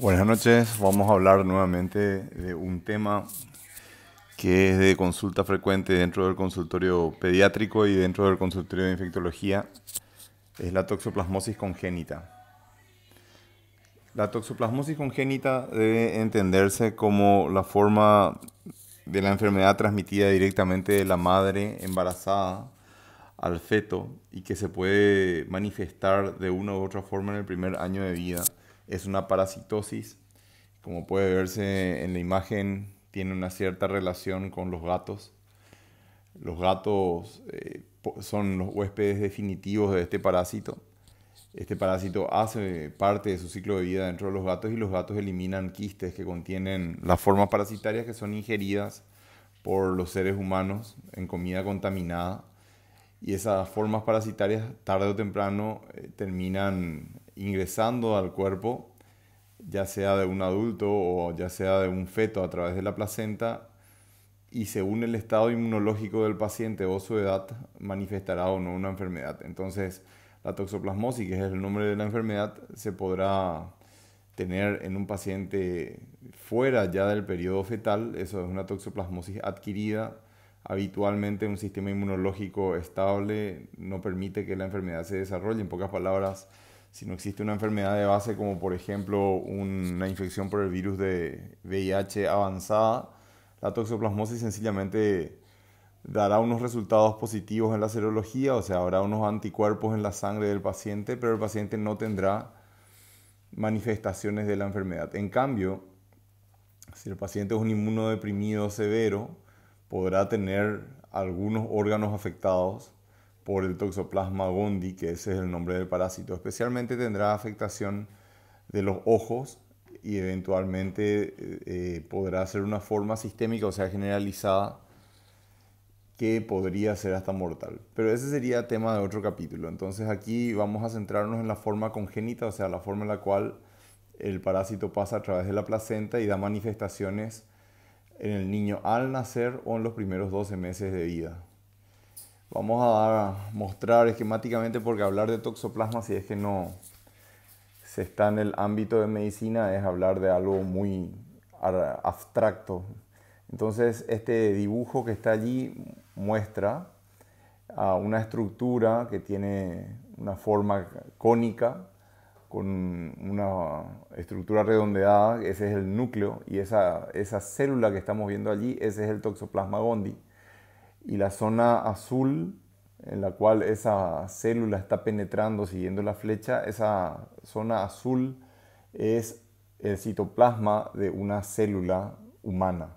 Buenas noches, vamos a hablar nuevamente de un tema que es de consulta frecuente dentro del consultorio pediátrico y dentro del consultorio de infectología, es la toxoplasmosis congénita. La toxoplasmosis congénita debe entenderse como la forma de la enfermedad transmitida directamente de la madre embarazada al feto y que se puede manifestar de una u otra forma en el primer año de vida es una parasitosis. Como puede verse en la imagen, tiene una cierta relación con los gatos. Los gatos eh, son los huéspedes definitivos de este parásito. Este parásito hace parte de su ciclo de vida dentro de los gatos y los gatos eliminan quistes que contienen las formas parasitarias que son ingeridas por los seres humanos en comida contaminada. Y esas formas parasitarias tarde o temprano eh, terminan ingresando al cuerpo, ya sea de un adulto o ya sea de un feto a través de la placenta, y según el estado inmunológico del paciente o su edad, manifestará o no una enfermedad. Entonces, la toxoplasmosis, que es el nombre de la enfermedad, se podrá tener en un paciente fuera ya del periodo fetal, eso es una toxoplasmosis adquirida, habitualmente un sistema inmunológico estable no permite que la enfermedad se desarrolle, en pocas palabras, si no existe una enfermedad de base como por ejemplo una infección por el virus de VIH avanzada, la toxoplasmosis sencillamente dará unos resultados positivos en la serología, o sea, habrá unos anticuerpos en la sangre del paciente, pero el paciente no tendrá manifestaciones de la enfermedad. En cambio, si el paciente es un inmunodeprimido severo, podrá tener algunos órganos afectados, por el Toxoplasma gondii, que ese es el nombre del parásito. Especialmente tendrá afectación de los ojos y eventualmente eh, eh, podrá ser una forma sistémica, o sea, generalizada, que podría ser hasta mortal. Pero ese sería tema de otro capítulo. Entonces aquí vamos a centrarnos en la forma congénita, o sea, la forma en la cual el parásito pasa a través de la placenta y da manifestaciones en el niño al nacer o en los primeros 12 meses de vida. Vamos a, mostrar esquemáticamente porque hablar de toxoplasma, si es que no se está en el ámbito de medicina, es hablar de algo muy abstracto. Entonces, este dibujo que está allí muestra a una estructura que tiene una forma cónica con una estructura redondeada, ese es el núcleo, y esa, esa célula que estamos viendo allí, ese es el toxoplasma gondii y la zona azul en la cual esa célula está penetrando siguiendo la flecha, esa zona azul es el citoplasma de una célula humana.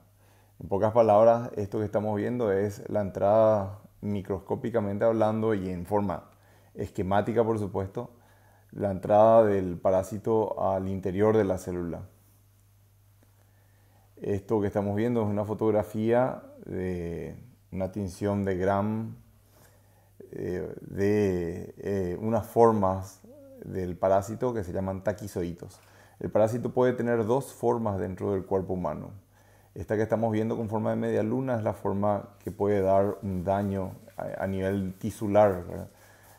En pocas palabras, esto que estamos viendo es la entrada microscópicamente hablando y en forma esquemática, por supuesto, la entrada del parásito al interior de la célula. Esto que estamos viendo es una fotografía de una tinción de Gram, eh, de eh, unas formas del parásito que se llaman taquizoitos. El parásito puede tener dos formas dentro del cuerpo humano. Esta que estamos viendo con forma de media luna es la forma que puede dar un daño a, nivel tisular.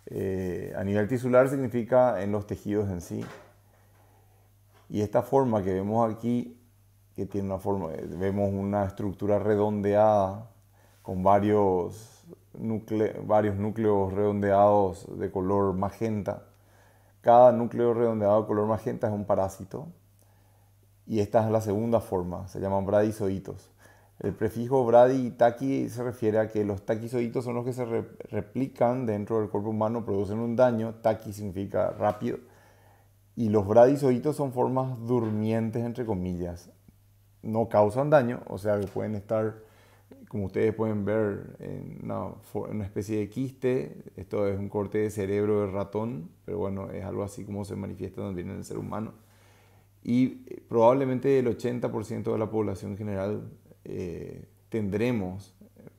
Eh, a nivel tisular significa en los tejidos en sí. Y esta forma que vemos aquí, que tiene una forma, vemos una estructura redondeada con varios, varios núcleos redondeados de color magenta. Cada núcleo redondeado de color magenta es un parásito y esta es la segunda forma, se llaman bradizoitos. El prefijo bradi y taki se refiere a que los taquizoitos son los que se replican dentro del cuerpo humano, producen un daño, taqui significa rápido, y los bradizoitos son formas durmientes, entre comillas. No causan daño, o sea que pueden estar como ustedes pueden ver, en una, especie de quiste. Esto es un corte de cerebro de ratón, pero bueno, es algo así como se manifiesta también en el ser humano. Y eh, probablemente el 80% de la población general eh, tendremos,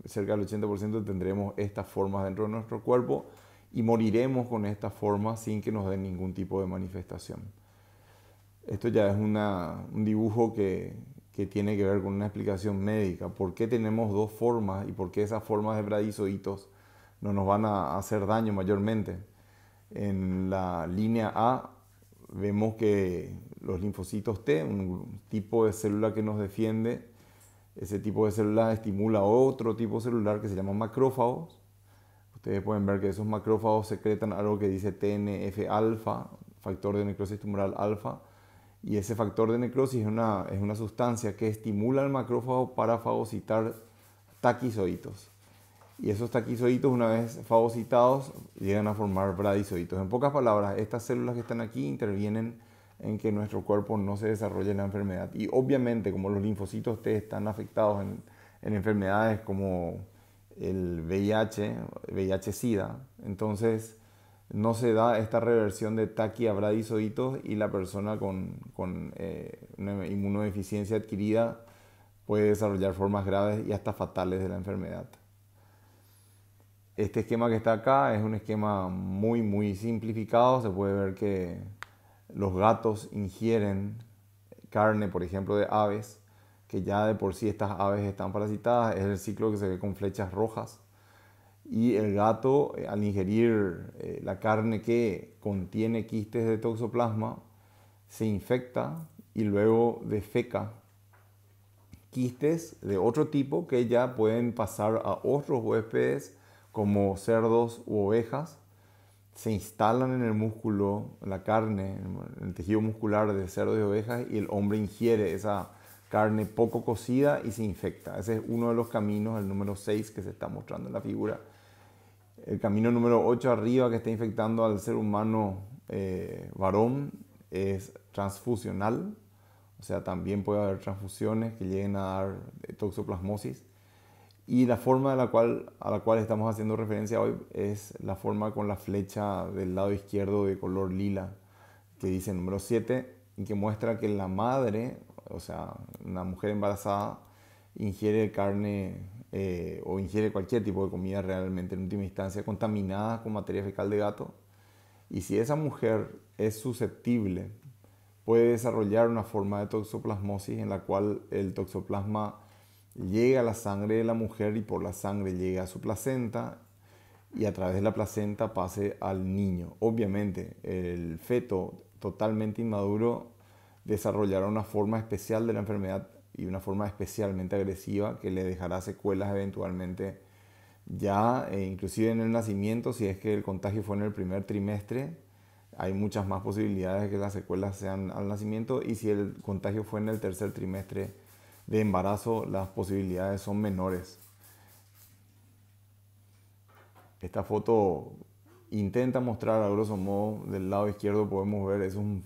cerca del 80% tendremos estas formas dentro de nuestro cuerpo y moriremos con estas formas sin que nos den ningún tipo de manifestación. Esto ya es una, un dibujo que, que tiene que ver con una explicación médica. ¿Por qué tenemos dos formas y por qué esas formas de bradizoitos no nos van a hacer daño mayormente? En la línea A vemos que los linfocitos T, un tipo de célula que nos defiende, ese tipo de célula estimula otro tipo celular que se llama macrófagos. Ustedes pueden ver que esos macrófagos secretan algo que dice TNF-alfa, factor de necrosis tumoral alfa, y ese factor de necrosis es una, es una sustancia que estimula al macrófago para fagocitar taquizoitos. Y esos taquizoítos una vez fagocitados, llegan a formar bradizoítos. En pocas palabras, estas células que están aquí intervienen en que nuestro cuerpo no se desarrolle la enfermedad. Y obviamente, como los linfocitos T están afectados en, en enfermedades como el VIH, VIH-Sida, entonces no se da esta reversión de taquiabradizoitos y la persona con, eh, una inmunodeficiencia adquirida puede desarrollar formas graves y hasta fatales de la enfermedad. Este esquema que está acá es un esquema muy muy simplificado, se puede ver que los gatos ingieren carne, por ejemplo, de aves, que ya de por sí estas aves están parasitadas, es el ciclo que se ve con flechas rojas y el gato eh, al ingerir eh, la carne que contiene quistes de toxoplasma se infecta y luego defeca quistes de otro tipo que ya pueden pasar a otros huéspedes como cerdos u ovejas se instalan en el músculo, la carne, en el tejido muscular de cerdos y ovejas y el hombre ingiere esa carne poco cocida y se infecta. Ese es uno de los caminos, el número 6 que se está mostrando en la figura el camino número 8 arriba que está infectando al ser humano eh, varón es transfusional, o sea, también puede haber transfusiones que lleguen a dar eh, toxoplasmosis. Y la forma a la cual estamos haciendo referencia hoy es la forma con la flecha del lado izquierdo de color lila, que dice número 7, y que muestra que la madre, o sea, una mujer embarazada, ingiere carne eh, o ingiere cualquier tipo de comida realmente en última instancia contaminada con materia fecal de gato. Y si esa mujer es susceptible, puede desarrollar una forma de toxoplasmosis en la cual el toxoplasma llega a la sangre de la mujer y por la sangre llega a su placenta y a través de la placenta pase al niño. Obviamente, el feto totalmente inmaduro desarrollará una forma especial de la enfermedad y una forma especialmente agresiva que le dejará secuelas eventualmente ya, e inclusive en el nacimiento, si es que el contagio fue en el primer trimestre, hay muchas más posibilidades de que las secuelas sean al nacimiento y si el contagio fue en el tercer trimestre de embarazo, las posibilidades son menores. Esta foto intenta mostrar a grosso modo, del lado izquierdo podemos ver, es un,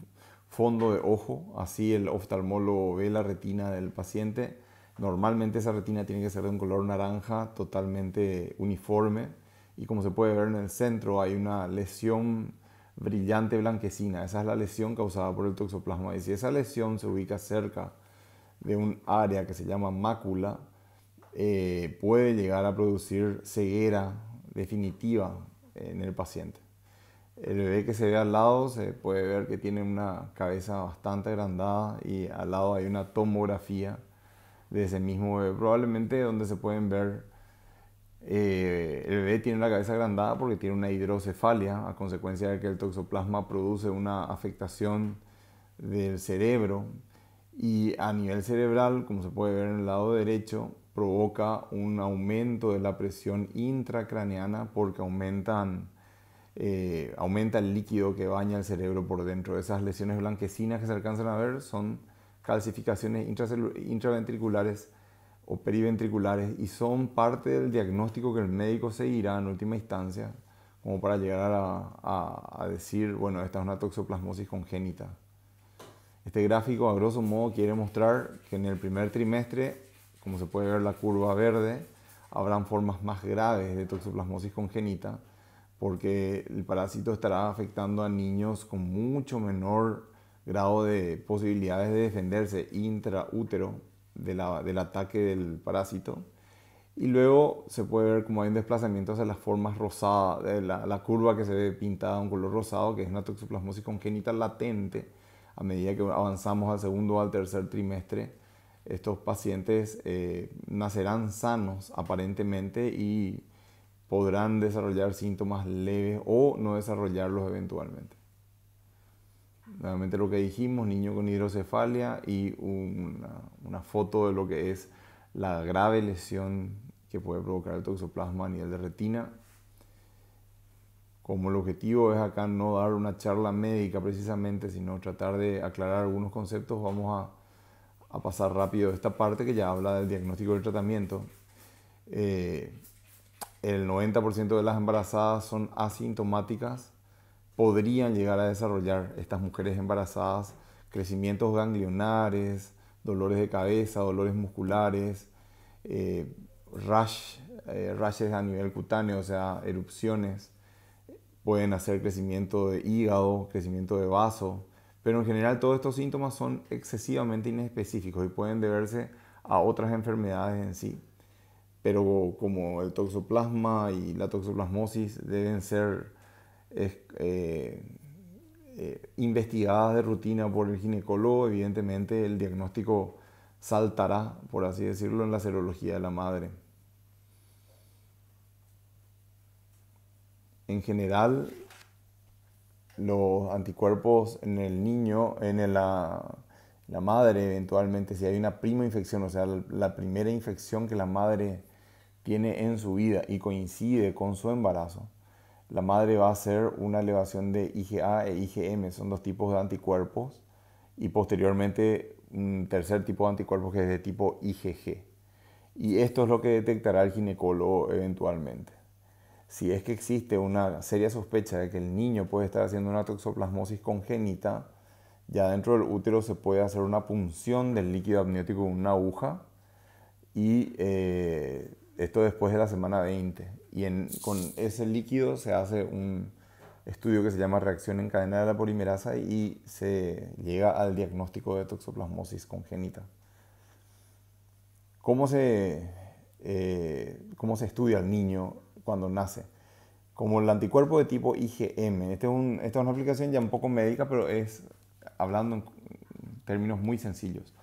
fondo de ojo, así el oftalmólogo ve la retina del paciente. Normalmente esa retina tiene que ser de un color naranja totalmente uniforme y como se puede ver en el centro hay una lesión brillante blanquecina. Esa es la lesión causada por el toxoplasma. Y si esa lesión se ubica cerca de un área que se llama mácula, eh, puede llegar a producir ceguera definitiva en el paciente. El bebé que se ve al lado se puede ver que tiene una cabeza bastante agrandada y al lado hay una tomografía de ese mismo bebé. Probablemente donde se pueden ver eh, el bebé tiene una cabeza agrandada porque tiene una hidrocefalia a consecuencia de que el toxoplasma produce una afectación del cerebro y a nivel cerebral, como se puede ver en el lado derecho, provoca un aumento de la presión intracraneana porque aumentan eh, aumenta el líquido que baña el cerebro por dentro. Esas lesiones blanquecinas que se alcanzan a ver son calcificaciones intraventriculares o periventriculares y son parte del diagnóstico que el médico seguirá en última instancia como para llegar a, decir, bueno, esta es una toxoplasmosis congénita. Este gráfico a grosso modo quiere mostrar que en el primer trimestre, como se puede ver la curva verde, habrán formas más graves de toxoplasmosis congénita porque el parásito estará afectando a niños con mucho menor grado de posibilidades de defenderse intraútero del ataque del parásito. Y luego se puede ver como hay un desplazamiento hacia las formas rosadas, de la, curva que se ve pintada en un color rosado, que es una toxoplasmosis congénita latente. A medida que avanzamos al segundo o al tercer trimestre, estos pacientes eh, nacerán sanos aparentemente y podrán desarrollar síntomas leves o no desarrollarlos eventualmente. Nuevamente lo que dijimos, niño con hidrocefalia y una, foto de lo que es la grave lesión que puede provocar el toxoplasma a nivel de retina como el objetivo es acá no dar una charla médica precisamente, sino tratar de aclarar algunos conceptos, vamos a, pasar rápido esta parte que ya habla del diagnóstico del tratamiento. Eh, el 90% de las embarazadas son asintomáticas, podrían llegar a desarrollar estas mujeres embarazadas crecimientos ganglionares, dolores de cabeza, dolores musculares, eh, rash, eh, rashes a nivel cutáneo, o sea, erupciones, pueden hacer crecimiento de hígado, crecimiento de vaso, pero en general todos estos síntomas son excesivamente inespecíficos y pueden deberse a otras enfermedades en sí pero como el toxoplasma y la toxoplasmosis deben ser eh, eh, investigadas de rutina por el ginecólogo, evidentemente el diagnóstico saltará, por así decirlo, en la serología de la madre. En general, los anticuerpos en el niño, en la, la madre, eventualmente, si hay una prima infección, o sea, la primera infección que la madre tiene en su vida y coincide con su embarazo, la madre va a hacer una elevación de IgA e IgM, son dos tipos de anticuerpos, y posteriormente un tercer tipo de anticuerpos que es de tipo IgG. Y esto es lo que detectará el ginecólogo eventualmente. Si es que existe una seria sospecha de que el niño puede estar haciendo una toxoplasmosis congénita, ya dentro del útero se puede hacer una punción del líquido amniótico con una aguja y eh, esto después de la semana 20. Y con ese líquido se hace un estudio que se llama reacción en cadena de la polimerasa y se llega al diagnóstico de toxoplasmosis congénita. ¿Cómo se, eh, cómo se estudia al niño cuando nace? Como el anticuerpo de tipo IgM. Este esta es una aplicación ya un poco médica, pero es hablando en términos muy sencillos.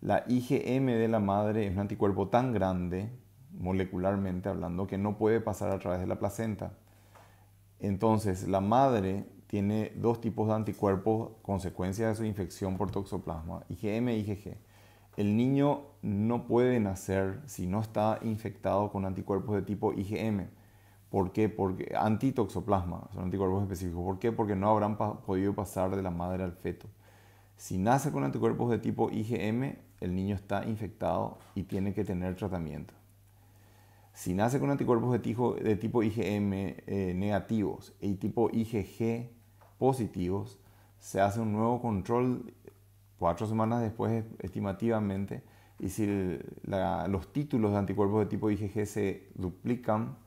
La IgM de la madre es un anticuerpo tan grande molecularmente hablando, que no puede pasar a través de la placenta. Entonces, la madre tiene dos tipos de anticuerpos consecuencia de su infección por toxoplasma, IgM y IgG. El niño no puede nacer si no está infectado con anticuerpos de tipo IgM. ¿Por qué? Porque antitoxoplasma, son anticuerpos específicos. ¿Por qué? Porque no habrán podido pasar de la madre al feto. Si nace con anticuerpos de tipo IgM, el niño está infectado y tiene que tener tratamiento. Si nace con anticuerpos de tipo, de tipo IgM eh, negativos y tipo IgG positivos, se hace un nuevo control cuatro semanas después estimativamente y si los títulos de anticuerpos de tipo IgG se duplican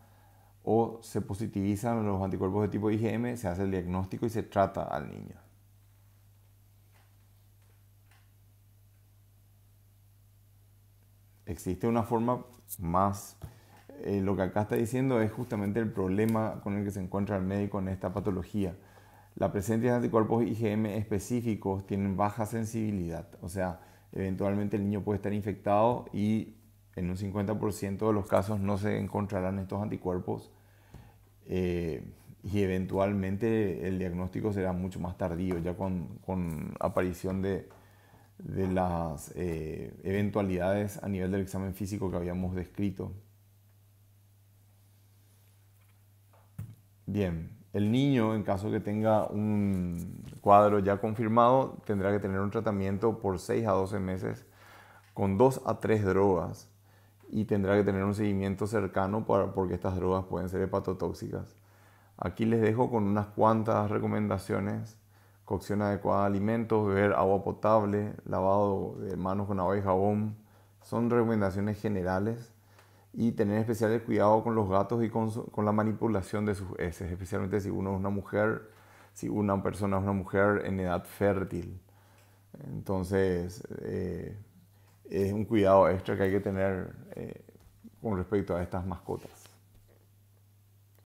o se positivizan los anticuerpos de tipo IgM, se hace el diagnóstico y se trata al niño. Existe una forma más eh, lo que acá está diciendo es justamente el problema con el que se encuentra el médico en esta patología. La presencia de anticuerpos IgM específicos tienen baja sensibilidad, o sea, eventualmente el niño puede estar infectado y en un 50% de los casos no se encontrarán estos anticuerpos eh, y eventualmente el diagnóstico será mucho más tardío, ya con, aparición de, las eh, eventualidades a nivel del examen físico que habíamos descrito, Bien, el niño, en caso que tenga un cuadro ya confirmado, tendrá que tener un tratamiento por 6 a 12 meses con 2 a 3 drogas y tendrá que tener un seguimiento cercano porque estas drogas pueden ser hepatotóxicas. Aquí les dejo con unas cuantas recomendaciones. Cocción adecuada de alimentos, beber agua potable, lavado de manos con agua y jabón. Son recomendaciones generales y tener especial cuidado con los gatos y con, con la manipulación de sus heces, especialmente si uno es una mujer, si una persona es una mujer en edad fértil. Entonces, eh, es un cuidado extra que hay que tener eh, con respecto a estas mascotas.